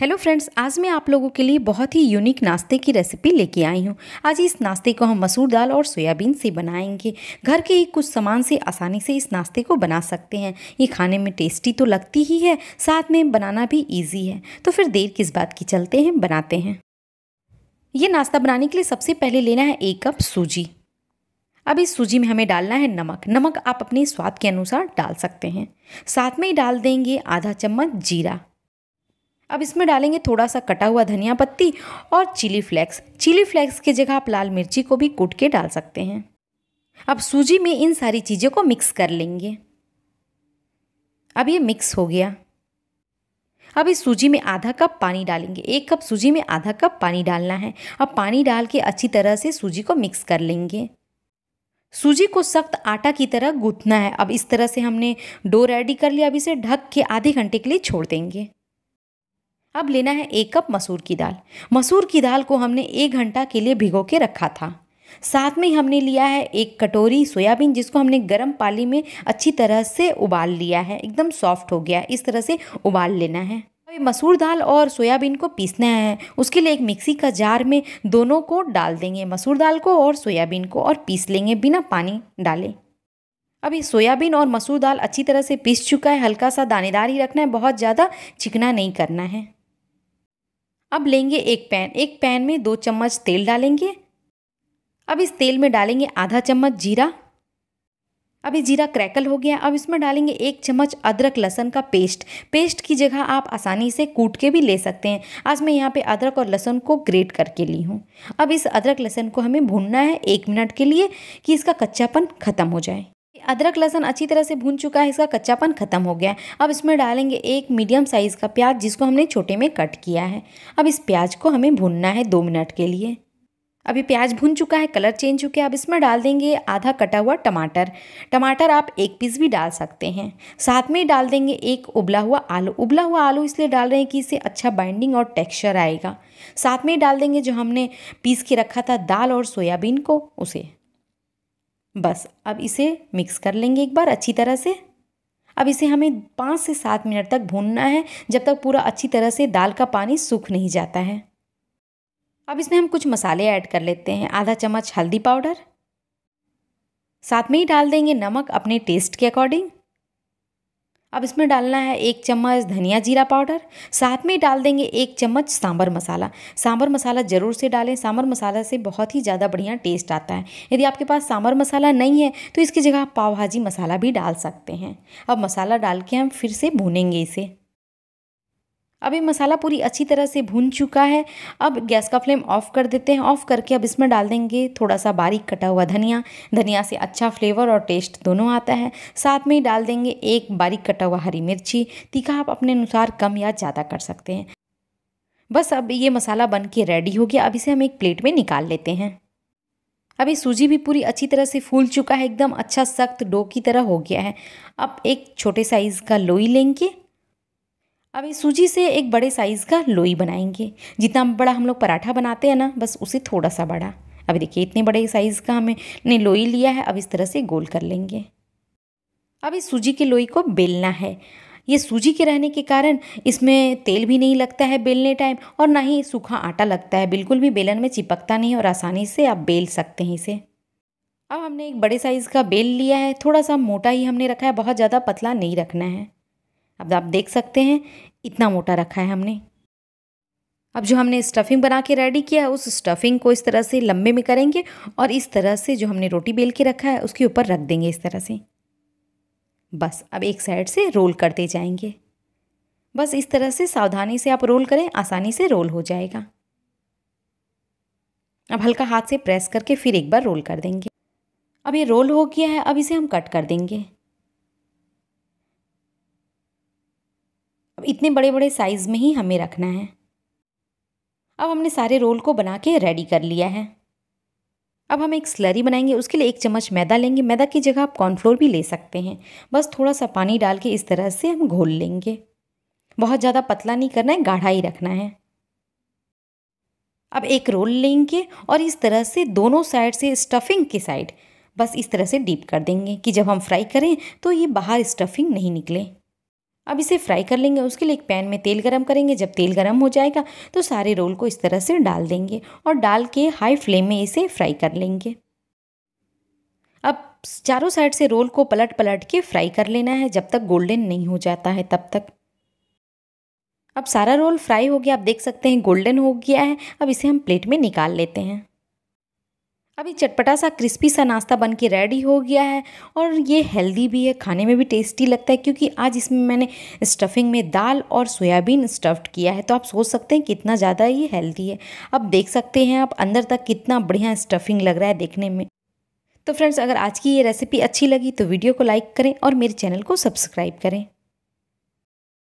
hello friends आज मैं आप लोगों के लिए बहुत ही यूनिक नाश्ते की रेसिपी लेके आई हूँ आज इस नाश्ते को हम मसूर दाल और सोयाबीन से बनाएंगे घर के ही कुछ सामान से आसानी से इस नाश्ते को बना सकते हैं ये खाने में टेस्टी तो लगती ही है साथ में बनाना भी इजी है तो फिर देर किस बात की चलते हैं बनाते हैं ये नाश्ता बनाने के लिए सबसे पहले लेना है एक कप सूजी अब इस सूजी में हमें डालना है नमक नमक आप अपने स्वाद के अनुसार डाल सकते हैं साथ में ही डाल देंगे आधा चम्मच जीरा अब इसमें डालेंगे थोड़ा सा कटा हुआ धनिया पत्ती और चिली फ्लेक्स चिली फ्लेक्स की जगह आप लाल मिर्ची को भी कूट के डाल सकते हैं अब सूजी में इन सारी चीज़ों को मिक्स कर लेंगे अब ये मिक्स हो गया अब इस सूजी में आधा कप पानी डालेंगे एक कप सूजी में आधा कप पानी डालना है अब पानी डाल के अच्छी तरह से सूजी को मिक्स कर लेंगे सूजी को सख्त आटा की तरह गूंथना है अब इस तरह से हमने डो रेडी कर लिया अब इसे ढक के आधे घंटे के लिए छोड़ देंगे अब लेना है एक कप मसूर की दाल मसूर की दाल को हमने एक घंटा के लिए भिगो के रखा था साथ में हमने लिया है एक कटोरी सोयाबीन जिसको हमने गर्म पानी में अच्छी तरह से उबाल लिया है एकदम सॉफ्ट हो गया इस तरह से उबाल लेना है अभी मसूर दाल और सोयाबीन को पीसना है उसके लिए एक मिक्सी का जार में दोनों को डाल देंगे मसूर दाल को और सोयाबीन को और पीस लेंगे बिना पानी डाले अभी सोयाबीन और मसूर दाल अच्छी तरह से पीस चुका है हल्का सा दानेदार ही रखना है बहुत ज़्यादा चिकना नहीं करना है अब लेंगे एक पैन एक पैन में दो चम्मच तेल डालेंगे अब इस तेल में डालेंगे आधा चम्मच जीरा अब ये जीरा क्रैकल हो गया अब इसमें डालेंगे एक चम्मच अदरक लहसन का पेस्ट पेस्ट की जगह आप आसानी से कूट के भी ले सकते हैं आज मैं यहाँ पे अदरक और लहसुन को ग्रेट करके ली हूँ अब इस अदरक लहसुन को हमें भूनना है एक मिनट के लिए कि इसका कच्चापन ख़त्म हो जाए अदरक लहसन अच्छी तरह से भून चुका है इसका कच्चापन खत्म हो गया है अब इसमें डालेंगे एक मीडियम साइज़ का प्याज जिसको हमने छोटे में कट किया है अब इस प्याज को हमें भूनना है दो मिनट के लिए अभी प्याज भून चुका है कलर चेंज हो गया अब इसमें डाल देंगे आधा कटा हुआ टमाटर टमाटर आप एक पीस भी डाल सकते हैं साथ में डाल देंगे एक उबला हुआ आलू उबला हुआ आलू इसलिए डाल रहे हैं कि इससे अच्छा बाइंडिंग और टेक्सचर आएगा साथ में ही डाल देंगे जो हमने पीस के रखा था दाल और सोयाबीन को उसे बस अब इसे मिक्स कर लेंगे एक बार अच्छी तरह से अब इसे हमें पाँच से सात मिनट तक भूनना है जब तक पूरा अच्छी तरह से दाल का पानी सूख नहीं जाता है अब इसमें हम कुछ मसाले ऐड कर लेते हैं आधा चम्मच हल्दी पाउडर साथ में ही डाल देंगे नमक अपने टेस्ट के अकॉर्डिंग अब इसमें डालना है एक चम्मच धनिया जीरा पाउडर साथ में डाल देंगे एक चम्मच सांभर मसाला सांभर मसाला ज़रूर से डालें सांभर मसाला से बहुत ही ज़्यादा बढ़िया टेस्ट आता है यदि आपके पास सांभर मसाला नहीं है तो इसकी जगह आप पाव भाजी मसाला भी डाल सकते हैं अब मसाला डाल के हम फिर से भूनेंगे इसे अब ये मसाला पूरी अच्छी तरह से भून चुका है अब गैस का फ्लेम ऑफ कर देते हैं ऑफ करके अब इसमें डाल देंगे थोड़ा सा बारीक कटा हुआ धनिया धनिया से अच्छा फ्लेवर और टेस्ट दोनों आता है साथ में ही डाल देंगे एक बारीक कटा हुआ हरी मिर्ची तीखा आप अपने अनुसार कम या ज़्यादा कर सकते हैं बस अब ये मसाला बन के रेडी हो गया अब इसे हम एक प्लेट में निकाल लेते हैं अभी सूजी भी पूरी अच्छी तरह से फूल चुका है एकदम अच्छा सख्त डो की तरह हो गया है अब एक छोटे साइज़ का लोई लेंगे अब इस सूजी से एक बड़े साइज़ का लोई बनाएंगे जितना बड़ा हम लोग पराठा बनाते हैं ना बस उसे थोड़ा सा बड़ा अब देखिए इतने बड़े साइज़ का हमें लोई लिया है अब इस तरह से गोल कर लेंगे अब इस सूजी की लोई को बेलना है ये सूजी के रहने के कारण इसमें तेल भी नहीं लगता है बेलने टाइम और ना ही सूखा आटा लगता है बिल्कुल भी बेलन में चिपकता नहीं और आसानी से आप बेल सकते हैं इसे अब हमने एक बड़े साइज़ का बेल लिया है थोड़ा सा मोटा ही हमने रखा है बहुत ज़्यादा पतला नहीं रखना है अब आप देख सकते हैं इतना मोटा रखा है हमने अब जो हमने स्टफिंग बना के रेडी किया है उस स्टफिंग को इस तरह से लंबे में करेंगे और इस तरह से जो हमने रोटी बेल के रखा है उसके ऊपर रख देंगे इस तरह से बस अब एक साइड से रोल करते जाएंगे बस इस तरह से सावधानी से आप रोल करें आसानी से रोल हो जाएगा अब हल्का हाथ से प्रेस करके फिर एक बार रोल कर देंगे अब ये रोल हो गया है अब इसे हम कट कर देंगे अब इतने बड़े बड़े साइज़ में ही हमें रखना है अब हमने सारे रोल को बना के रेडी कर लिया है अब हम एक स्लरी बनाएंगे उसके लिए एक चम्मच मैदा लेंगे मैदा की जगह आप कॉर्नफ्लोर भी ले सकते हैं बस थोड़ा सा पानी डाल के इस तरह से हम घोल लेंगे बहुत ज़्यादा पतला नहीं करना है गाढ़ा ही रखना है अब एक रोल लेंगे और इस तरह से दोनों साइड से स्टफिंग की साइड बस इस तरह से डीप कर देंगे कि जब हम फ्राई करें तो ये बाहर स्टफिंग नहीं निकले अब इसे फ्राई कर लेंगे उसके लिए एक पैन में तेल गरम करेंगे जब तेल गरम हो जाएगा तो सारे रोल को इस तरह से डाल देंगे और डाल के हाई फ्लेम में इसे फ्राई कर लेंगे अब चारों साइड से रोल को पलट पलट के फ्राई कर लेना है जब तक गोल्डन नहीं हो जाता है तब तक अब सारा रोल फ्राई हो गया आप देख सकते हैं गोल्डन हो गया है अब इसे हम प्लेट में निकाल लेते हैं अभी चटपटा सा क्रिस्पी सा नाश्ता बन के रेडी हो गया है और ये हेल्दी भी है खाने में भी टेस्टी लगता है क्योंकि आज इसमें मैंने स्टफिंग में दाल और सोयाबीन स्टफ्ड किया है तो आप सोच सकते हैं कितना ज़्यादा ये हेल्दी है अब देख सकते हैं आप अंदर तक कितना बढ़िया स्टफिंग लग रहा है देखने में तो फ्रेंड्स अगर आज की ये रेसिपी अच्छी लगी तो वीडियो को लाइक करें और मेरे चैनल को सब्सक्राइब करें